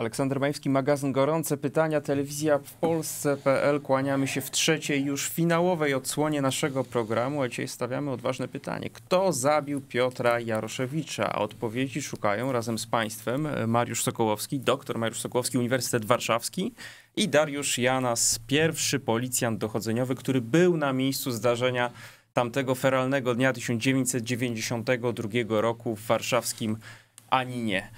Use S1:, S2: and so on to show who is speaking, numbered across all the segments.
S1: Aleksander Majewski, magazyn Gorące Pytania, telewizja w Polsce.pl. Kłaniamy się w trzeciej, już finałowej odsłonie naszego programu. A dzisiaj stawiamy odważne pytanie. Kto zabił Piotra Jaroszewicza? A odpowiedzi szukają razem z Państwem Mariusz Sokołowski, doktor Mariusz Sokołowski, Uniwersytet Warszawski i Dariusz Janas, pierwszy policjant dochodzeniowy, który był na miejscu zdarzenia tamtego feralnego dnia 1992 roku w warszawskim Aninie.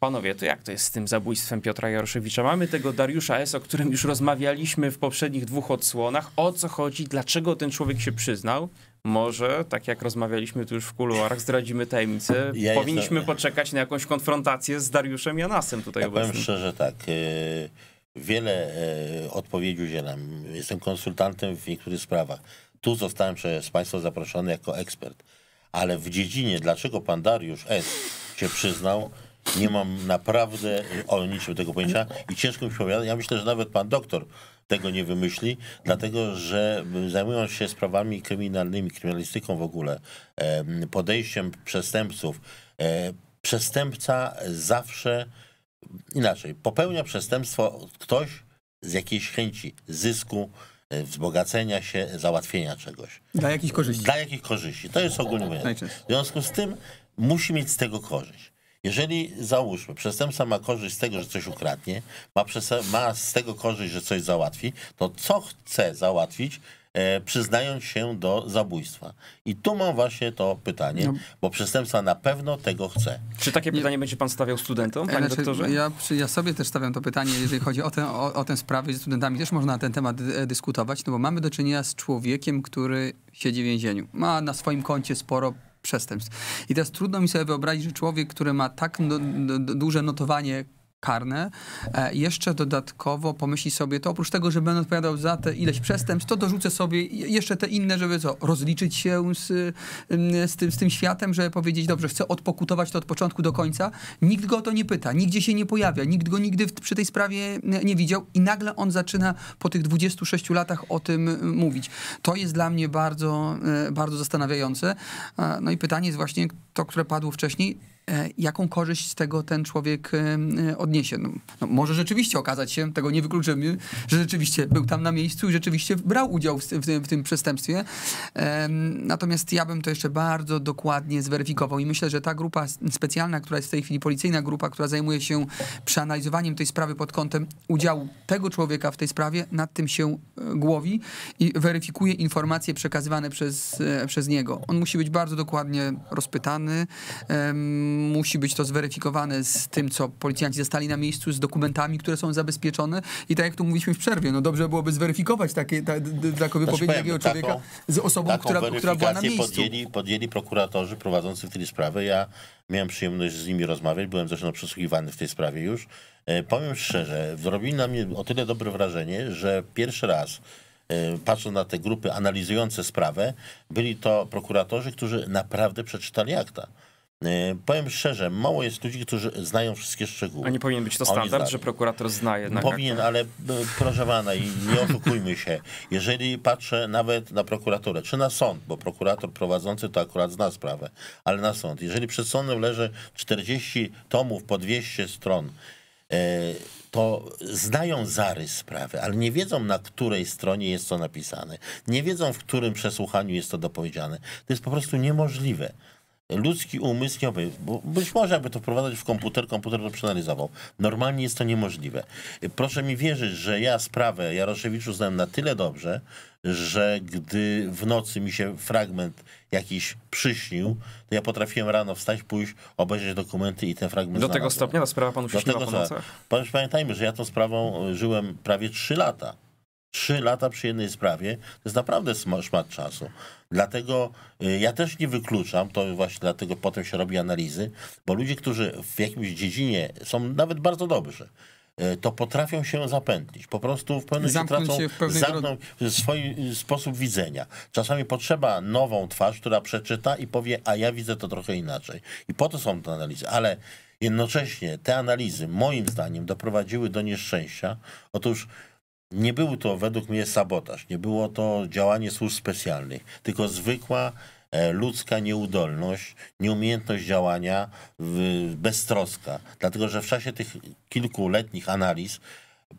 S1: Panowie, to jak to jest z tym zabójstwem Piotra Jaroszewicza? Mamy tego Dariusza S., o którym już rozmawialiśmy w poprzednich dwóch odsłonach. O co chodzi? Dlaczego ten człowiek się przyznał? Może, tak jak rozmawialiśmy tu już w kuluarach, zdradzimy tajemnicę. Ja Powinniśmy jestem... poczekać na jakąś konfrontację z Dariuszem Janasem tutaj ja obecnym. Powiem
S2: szczerze tak. E, wiele e, odpowiedzi udzielam. Jestem konsultantem w niektórych sprawach. Tu zostałem przez Państwa zaproszony jako ekspert. Ale w dziedzinie, dlaczego pan Dariusz S. się przyznał, nie mam naprawdę y, o niczym tego pojęcia i ciężko mi przypominać. Ja myślę, że nawet pan doktor tego nie wymyśli, dlatego że y, zajmując się sprawami kryminalnymi, kryminalistyką w ogóle, podejściem przestępców, e, przestępca zawsze inaczej popełnia przestępstwo ktoś z jakiejś chęci zysku, e, wzbogacenia się, załatwienia czegoś.
S3: Dla jakich korzyści. Dla jakichś
S2: korzyści. To jest ogólnie. Tak, w związku z tym musi mieć z tego korzyść. Jeżeli załóżmy, przestępca ma korzyść z tego, że coś ukradnie, ma, ma z tego korzyść, że coś załatwi, to co chce załatwić, e, przyznając się do zabójstwa? I tu mam właśnie to pytanie, no. bo przestępca na pewno tego chce. Czy takie pytanie będzie pan stawiał studentom, panie e, znaczy, doktorze? Ja,
S3: ja, sobie też stawiam to pytanie, jeżeli chodzi o, o, o tę sprawę. Z studentami też można na ten temat e, dyskutować, no bo mamy do czynienia z człowiekiem, który siedzi w więzieniu. Ma na swoim koncie sporo przestępstw. I teraz trudno mi sobie wyobrazić, że człowiek, który ma tak no, duże notowanie karne. E, jeszcze dodatkowo pomyśli sobie, to oprócz tego, że będę odpowiadał za te ileś przestępstw, to dorzucę sobie jeszcze te inne, żeby co, rozliczyć się z, mm, z, tym, z tym światem, żeby powiedzieć, dobrze, chcę odpokutować to od początku do końca. Nikt go o to nie pyta, nigdzie się nie pojawia, nikt go nigdy w, przy tej sprawie nie widział i nagle on zaczyna po tych 26 latach o tym mówić. To jest dla mnie bardzo, e, bardzo zastanawiające. E, no i pytanie jest właśnie to, które padło wcześniej, E, jaką korzyść z tego ten człowiek e, e, odniesie. No, no, może rzeczywiście okazać się, tego nie wykluczymy, że rzeczywiście był tam na miejscu i rzeczywiście brał udział w, w, w tym przestępstwie. Natomiast ja bym to jeszcze bardzo dokładnie zweryfikował i myślę, że ta grupa specjalna, która jest w tej chwili policyjna grupa, która zajmuje się przeanalizowaniem tej sprawy pod kątem udziału tego człowieka w tej sprawie, nad tym się głowi i weryfikuje informacje przekazywane przez, przez niego. On musi być bardzo dokładnie rozpytany musi być to zweryfikowane z tym, co policjanci zostali na miejscu, z dokumentami, które są zabezpieczone. I tak jak tu mówiliśmy w przerwie, no dobrze byłoby zweryfikować takie, ta, taką wypowiedź takiego człowieka z osobą, która, która była na miejscu. Podjęli,
S2: podjęli prokuratorzy prowadzący w tej sprawie. Ja miałem przyjemność z nimi rozmawiać, byłem zresztą przesłuchiwany w tej sprawie już. E, powiem szczerze, zrobili na mnie o tyle dobre wrażenie, że pierwszy raz e, patrząc na te grupy analizujące sprawę, byli to prokuratorzy, którzy naprawdę przeczytali akta. E, powiem szczerze, mało jest ludzi, którzy znają wszystkie szczegóły. A nie powinien być to standard, że prokurator zna jednak. No powinien, jak... ale e, proszę pana, i nie oszukujmy się. Jeżeli patrzę nawet na prokuraturę, czy na sąd, bo prokurator prowadzący to akurat zna sprawę, ale na sąd. Jeżeli przed sądem leży 40 tomów po 200 stron, e, to znają zarys sprawy, ale nie wiedzą, na której stronie jest to napisane. Nie wiedzą, w którym przesłuchaniu jest to dopowiedziane. To jest po prostu niemożliwe ludzki umysł nie obejrzy, bo być może aby to wprowadzać w komputer, komputer to przeanalizował. Normalnie jest to niemożliwe. Proszę mi wierzyć, że ja sprawę Jaroszewiczu znam na tyle dobrze, że gdy w nocy mi się fragment jakiś przyśnił, to ja potrafiłem rano wstać, pójść, obejrzeć dokumenty i ten fragment Do znalazłem. tego stopnia
S1: ta sprawa panu się Do śniła po tak. nocach?
S2: Pamiętajmy, że ja tą sprawą żyłem prawie 3 lata. Trzy lata przy jednej sprawie to jest naprawdę szmat czasu. Dlatego y, ja też nie wykluczam, to właśnie dlatego potem się robi analizy, bo ludzie, którzy w jakimś dziedzinie są nawet bardzo dobrzy, y, to potrafią się zapętlić. Po prostu w pewnym zamknąć tracą, zamkną swój y, sposób widzenia. Czasami potrzeba nową twarz, która przeczyta i powie, a ja widzę to trochę inaczej. I po to są te analizy. Ale jednocześnie te analizy, moim zdaniem, doprowadziły do nieszczęścia. Otóż nie był to według mnie sabotaż, nie było to działanie służb specjalnych, tylko zwykła e, ludzka nieudolność, nieumiejętność działania, beztroska. Dlatego, że w czasie tych kilkuletnich analiz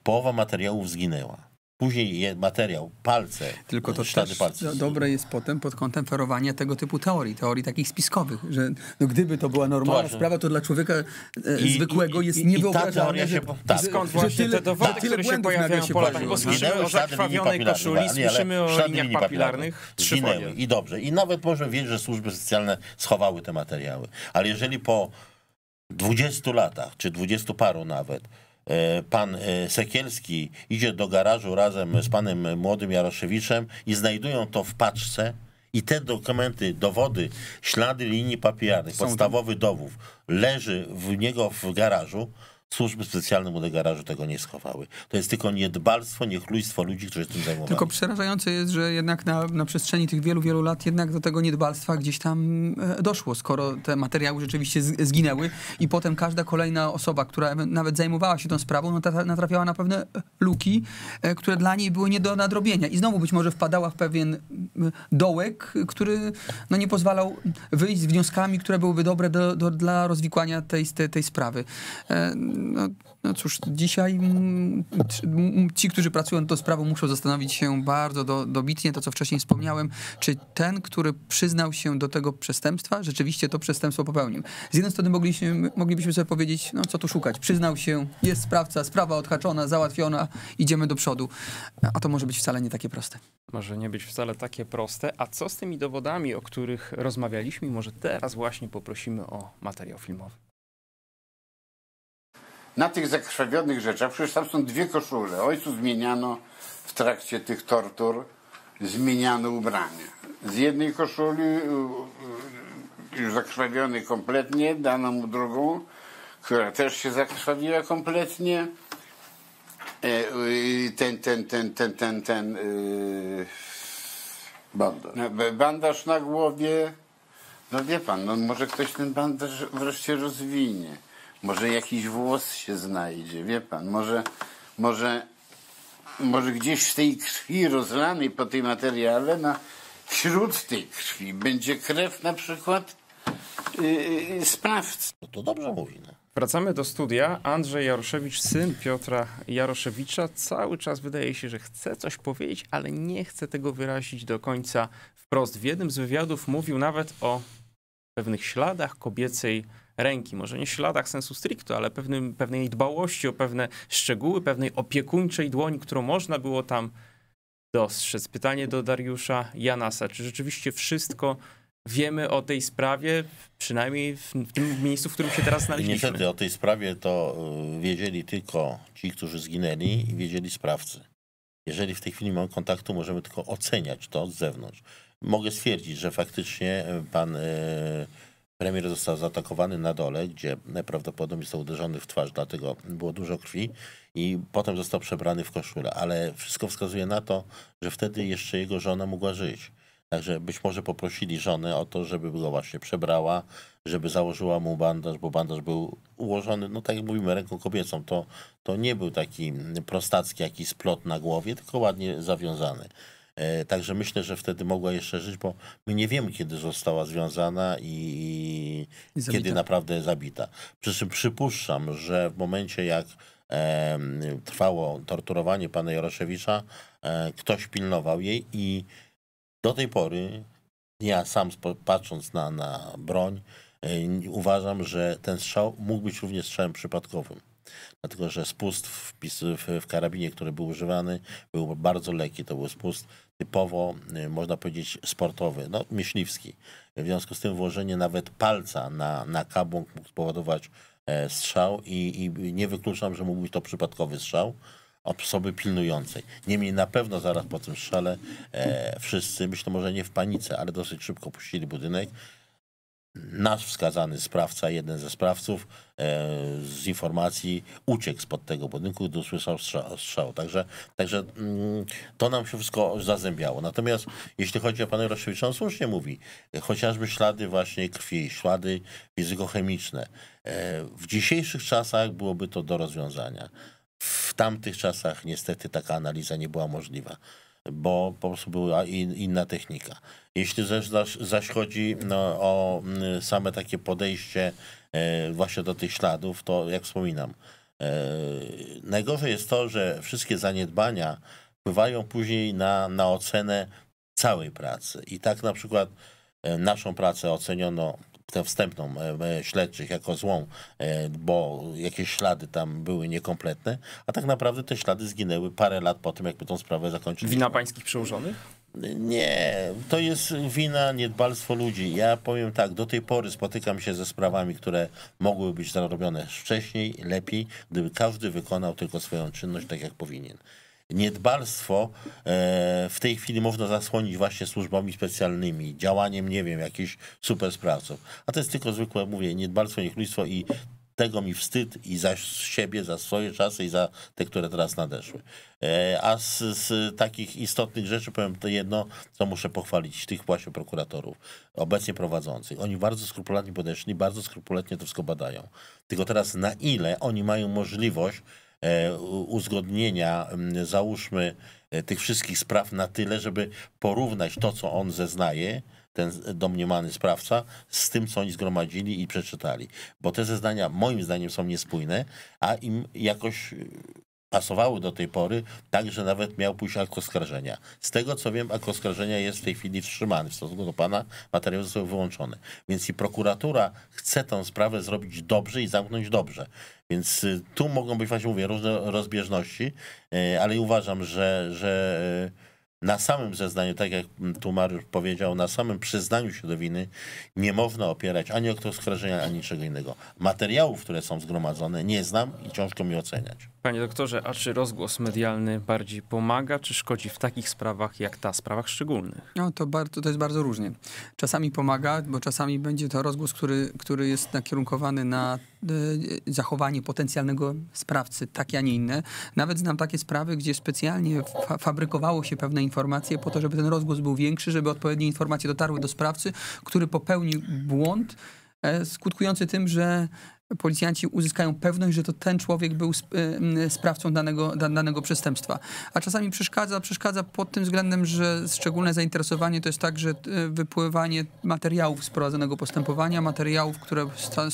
S2: połowa materiałów zginęła. Później je, materiał, palce, Tylko to ślady palców.
S3: Dobre jest potem pod kątem ferowania tego typu teorii, teorii takich spiskowych, że no gdyby to była normalna to sprawa, to dla człowieka
S2: e, I, zwykłego i, jest niewyobrażalne, że, się, tak. że, skąd właśnie że tyle, te dowody, tyle które się pojawiają się po latach, bo słyszymy o zakrwawionej koszuli, słyszymy o liniach papilarnych, trzy I dobrze, i nawet może wiedzieć, że służby specjalne schowały te materiały, ale jeżeli po 20 latach, czy 20 paru nawet, E, pan e, Sekielski idzie do garażu razem z panem młodym Jaroszewiczem i znajdują to w paczce. I te dokumenty, dowody, ślady linii papilarnych, podstawowy dowód leży w niego w garażu Służby specjalne młode garażu tego nie schowały. To jest tylko niedbalstwo, niechlujstwo ludzi, którzy się tym zajmowali. Tylko
S3: przerażające jest, że jednak na, na przestrzeni tych wielu, wielu lat jednak do tego niedbalstwa gdzieś tam e, doszło, skoro te materiały rzeczywiście zginęły i potem każda kolejna osoba, która nawet zajmowała się tą sprawą, no, natrafiała na pewne e, luki, e, które dla niej były nie do nadrobienia. I znowu być może wpadała w pewien dołek, który no, nie pozwalał wyjść z wnioskami, które byłyby dobre do, do, dla rozwikłania tej, tej, tej sprawy no, no cóż, dzisiaj ci, którzy pracują nad tą sprawą, muszą zastanowić się bardzo do, dobitnie, to co wcześniej wspomniałem, czy ten, który przyznał się do tego przestępstwa, rzeczywiście to przestępstwo popełnił. Z jednej strony mogliśmy, moglibyśmy sobie powiedzieć, no co tu szukać, przyznał się, jest sprawca, sprawa odhaczona, załatwiona, idziemy do przodu. A
S1: to może być wcale nie takie proste. Może nie być wcale takie proste. A co z tymi dowodami, o których rozmawialiśmy? Może teraz właśnie poprosimy o materiał filmowy
S2: na tych zakrwawionych rzeczach, przecież tam są dwie koszule. Ojcu zmieniano w trakcie tych tortur, zmieniano ubranie. Z jednej koszuli, już zakrwawionej kompletnie, dano mu drugą, która też się zakrwawiła kompletnie. E, ten, ten, ten, ten, ten, ten. Yy... Bandaż. No, bandaż na głowie. No wie pan, no może ktoś ten bandaż wreszcie rozwinie. Może jakiś włos się znajdzie, wie pan, może, może, może gdzieś w tej krwi rozlanej po tej materiale, na, wśród tej krwi będzie krew na przykład yy, sprawcy. No to dobrze mówi, no.
S1: Wracamy do studia. Andrzej Jaroszewicz, syn Piotra Jaroszewicza, cały czas wydaje się, że chce coś powiedzieć, ale nie chce tego wyrazić do końca wprost. W jednym z wywiadów mówił nawet o pewnych śladach kobiecej ręki, może nie śladach sensu stricto, ale pewnym, pewnej dbałości o pewne szczegóły, pewnej opiekuńczej dłoni, którą można było tam dostrzec. Pytanie do Dariusza Janasa, czy rzeczywiście wszystko wiemy o tej sprawie, przynajmniej w tym miejscu, w którym się teraz znaleźliśmy?
S2: Niestety o tej sprawie to y, wiedzieli tylko ci, którzy zginęli i wiedzieli sprawcy. Jeżeli w tej chwili mamy kontaktu, możemy tylko oceniać to z zewnątrz. Mogę stwierdzić, że faktycznie y, pan y, Premier został zaatakowany na dole, gdzie najprawdopodobniej został uderzony w twarz, dlatego było dużo krwi i potem został przebrany w koszulę, ale wszystko wskazuje na to, że wtedy jeszcze jego żona mogła żyć. Także być może poprosili żonę o to, żeby go właśnie przebrała, żeby założyła mu bandaż, bo bandaż był ułożony, no tak jak mówimy, ręką kobiecą. To, to nie był taki prostacki jakiś splot na głowie, tylko ładnie zawiązany. E, także myślę, że wtedy mogła jeszcze żyć, bo my nie wiemy, kiedy została związana i, i, kiedy naprawdę zabita. Przy czym przypuszczam, że w momencie jak e, trwało torturowanie pana Jaroszewicza, e, ktoś pilnował jej i do tej pory ja sam patrząc na, na broń, e, uważam, że ten strzał mógł być również strzałem przypadkowym dlatego że spust w, karabinie, który był używany, był bardzo lekki. To był spust typowo, y, można powiedzieć, sportowy, no, myśliwski. W związku z tym włożenie nawet palca na, na kabłąk mógł spowodować e, strzał i, i nie wykluczam, że mógł być to przypadkowy strzał osoby pilnującej. Niemniej na pewno zaraz po tym strzale e, wszyscy, myślę może nie w panice, ale dosyć szybko puścili budynek, nasz wskazany sprawca, jeden ze sprawców, e, z informacji uciekł spod tego budynku, gdy usłyszał strzał. Także, także mm, to nam się wszystko zazębiało. Natomiast jeśli chodzi o pana Roszewicza, on słusznie mówi, chociażby ślady właśnie krwi, ślady fizykochemiczne. E, w dzisiejszych czasach byłoby to do rozwiązania. W tamtych czasach niestety taka analiza nie była możliwa bo po prostu była in, inna technika. Jeśli zaś, zaś chodzi no, o mm, same takie podejście e, właśnie do tych śladów, to jak wspominam, e, najgorzej jest to, że wszystkie zaniedbania wpływają później na, na ocenę całej pracy. I tak na przykład e, naszą pracę oceniono tę wstępną e, e, śledczych jako złą, e, bo jakieś ślady tam były niekompletne, a tak naprawdę te ślady zginęły parę lat po tym, jakby tą sprawę zakończyli. Wina pańskich przełożonych? Nie, to jest wina niedbalstwo ludzi. Ja powiem tak, do tej pory spotykam się ze sprawami, które mogły być zarobione wcześniej, lepiej, gdyby każdy wykonał tylko swoją czynność tak, jak powinien niedbalstwo e, w tej chwili można zasłonić właśnie służbami specjalnymi, działaniem, nie wiem, jakichś super sprawców. A to jest tylko zwykłe, mówię, niedbalstwo, niechlujstwo i tego mi wstyd i za siebie, za swoje czasy i za te, które teraz nadeszły. E, a z, z, takich istotnych rzeczy powiem to jedno, co muszę pochwalić tych właśnie prokuratorów obecnie prowadzących. Oni bardzo skrupulatnie podeszli, bardzo skrupulatnie to wszystko badają. Tylko teraz na ile oni mają możliwość E, uzgodnienia, załóżmy, e, tych wszystkich spraw na tyle, żeby porównać to, co on zeznaje, ten domniemany sprawca, z tym, co oni zgromadzili i przeczytali. Bo te zeznania, moim zdaniem, są niespójne, a im jakoś pasowały do tej pory, tak, że nawet miał pójść akt oskarżenia. Z tego co wiem, akt oskarżenia jest w tej chwili wstrzymany w stosunku do pana, materiał został wyłączony. Więc i prokuratura chce tę sprawę zrobić dobrze i zamknąć dobrze. Więc y, tu mogą być właśnie, mówię, różne rozbieżności, y, ale uważam, że, że y, na samym zeznaniu, tak jak tu Mariusz powiedział, na samym przyznaniu się do winy nie można opierać ani o ktoś oskarżenia, ani niczego innego. Materiałów, które są zgromadzone, nie znam i ciężko mi oceniać.
S1: Panie doktorze, a czy rozgłos medialny bardziej pomaga, czy szkodzi w takich sprawach jak ta, sprawach szczególnych?
S3: No to, bardzo, to jest bardzo różnie. Czasami pomaga, bo czasami będzie to rozgłos, który, który jest nakierunkowany na Y, zachowanie potencjalnego sprawcy, takie, a nie inne. Nawet znam takie sprawy, gdzie specjalnie fa fabrykowało się pewne informacje po to, żeby ten rozgłos był większy, żeby odpowiednie informacje dotarły do sprawcy, który popełnił błąd e, skutkujący tym, że policjanci uzyskają pewność, że to ten człowiek był y, y, sprawcą danego, danego przestępstwa. A czasami przeszkadza, przeszkadza pod tym względem, że szczególne zainteresowanie to jest także y, wypływanie materiałów z prowadzonego postępowania, materiałów, które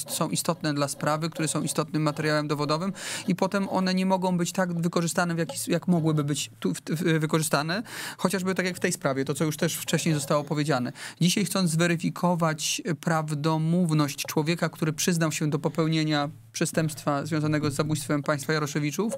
S3: są istotne dla sprawy, które są istotnym materiałem dowodowym i potem one nie mogą być tak wykorzystane, jak jak mogłyby być tu, wykorzystane, chociażby tak jak w tej sprawie, to co już też wcześniej zostało powiedziane. Dzisiaj chcąc zweryfikować prawdomówność człowieka, który przyznał się do popełnienia popełnienia przestępstwa związanego z zabójstwem państwa Jaroszewiczów,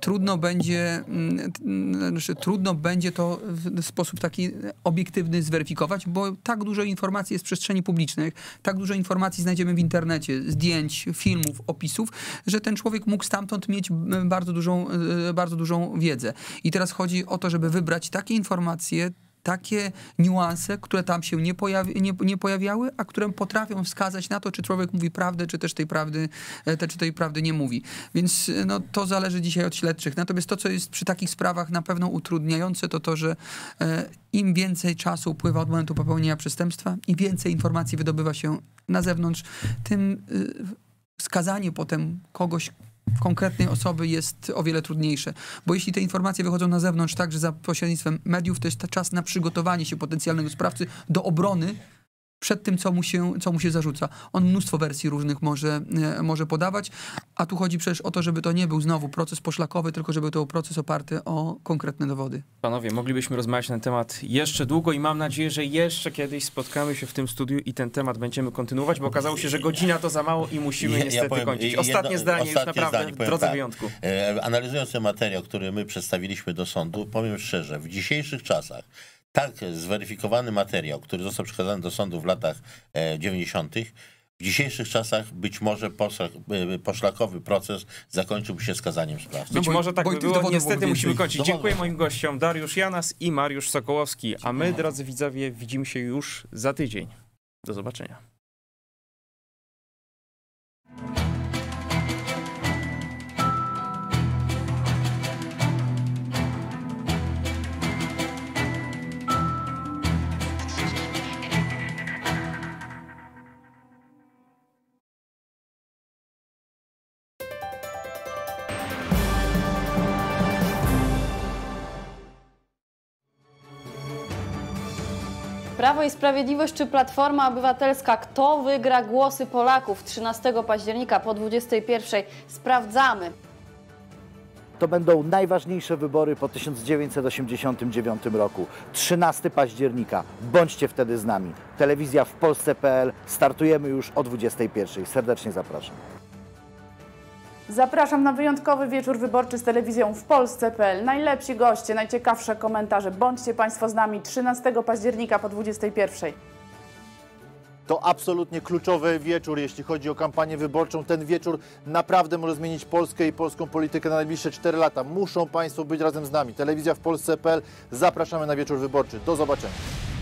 S3: trudno będzie, mm, znaczy, trudno będzie to w sposób taki obiektywny zweryfikować, bo tak dużo informacji jest w przestrzeni publicznej, tak dużo informacji znajdziemy w internecie, zdjęć, filmów, opisów, że ten człowiek mógł stamtąd mieć mm, bardzo dużą, y, bardzo dużą wiedzę. I teraz chodzi o to, żeby wybrać takie informacje, takie niuanse, które tam się nie, pojawi, nie, nie pojawiały, a które potrafią wskazać na to, czy człowiek mówi prawdę, czy też tej prawdy, e, te, czy tej prawdy nie mówi. Więc e, no, to zależy dzisiaj od śledczych. Natomiast to, co jest przy takich sprawach na pewno utrudniające, to to, że e, im więcej czasu upływa od momentu popełnienia przestępstwa, im więcej informacji wydobywa się na zewnątrz, tym skazanie potem kogoś, konkretnej osoby jest o wiele trudniejsze. Bo jeśli te informacje wychodzą na zewnątrz także za pośrednictwem mediów, to jest czas na przygotowanie się potencjalnego sprawcy do obrony przed tym, co mu się, co mu się zarzuca. On mnóstwo wersji różnych może, e, może podawać, a tu chodzi przecież o to, żeby to nie był znowu proces poszlakowy, tylko żeby to był proces oparty o konkretne
S1: dowody. Panowie, moglibyśmy rozmawiać na ten temat jeszcze długo i mam nadzieję, że jeszcze kiedyś spotkamy się w tym studiu i ten temat będziemy kontynuować, bo okazało się, że godzina to za mało i musimy ja, niestety powiem, kończyć. Ostatnie jedno, zdanie ostatnie już naprawdę zdanie, w drodze tak, wyjątku.
S2: E, analizując ten materiał, który my przedstawiliśmy do sądu, powiem szczerze, w dzisiejszych czasach tak zweryfikowany materiał, który został przekazany do sądu w latach 90., e, w dzisiejszych czasach być może e, poszlakowy proces zakończyłby się skazaniem sprawcy. No być no może tak by było. Niestety musimy kończyć. Dziękuję
S1: moim gościom Dariusz Janas i Mariusz Sokołowski. A my, drodzy widzowie, widzimy się już za tydzień. Do zobaczenia.
S2: Prawo i Sprawiedliwość czy
S1: Platforma Obywatelska? Kto wygra głosy Polaków 13 października po 21? Sprawdzamy.
S2: To będą najważniejsze wybory po 1989 roku. 13 października. Bądźcie wtedy z nami. Telewizja w Polsce.pl. Startujemy już o 21. Serdecznie zapraszam.
S1: Zapraszam na wyjątkowy wieczór wyborczy z telewizją w Polsce.pl. Najlepsi goście, najciekawsze komentarze. Bądźcie Państwo z nami 13 października po 21.
S2: To absolutnie kluczowy wieczór, jeśli chodzi o kampanię wyborczą. Ten wieczór naprawdę może zmienić Polskę i polską politykę na najbliższe 4 lata. Muszą Państwo być razem z nami. Telewizja w Polsce.pl. Zapraszamy na wieczór wyborczy. Do zobaczenia.